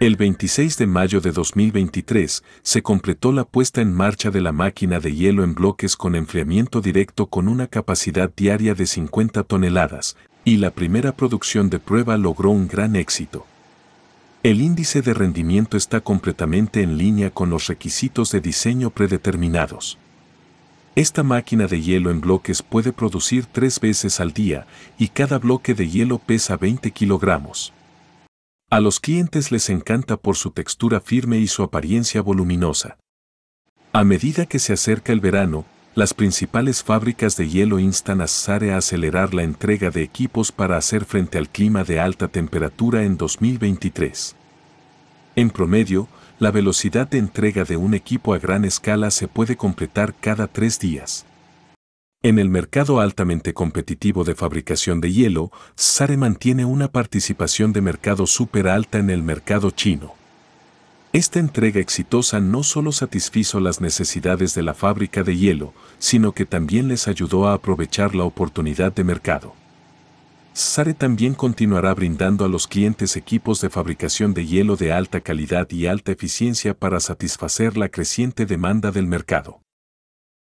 El 26 de mayo de 2023 se completó la puesta en marcha de la máquina de hielo en bloques con enfriamiento directo con una capacidad diaria de 50 toneladas, y la primera producción de prueba logró un gran éxito. El índice de rendimiento está completamente en línea con los requisitos de diseño predeterminados. Esta máquina de hielo en bloques puede producir tres veces al día y cada bloque de hielo pesa 20 kilogramos. A los clientes les encanta por su textura firme y su apariencia voluminosa. A medida que se acerca el verano, las principales fábricas de hielo instan a Sare a acelerar la entrega de equipos para hacer frente al clima de alta temperatura en 2023. En promedio, la velocidad de entrega de un equipo a gran escala se puede completar cada tres días. En el mercado altamente competitivo de fabricación de hielo, Sare mantiene una participación de mercado súper alta en el mercado chino. Esta entrega exitosa no solo satisfizo las necesidades de la fábrica de hielo, sino que también les ayudó a aprovechar la oportunidad de mercado. Sare también continuará brindando a los clientes equipos de fabricación de hielo de alta calidad y alta eficiencia para satisfacer la creciente demanda del mercado.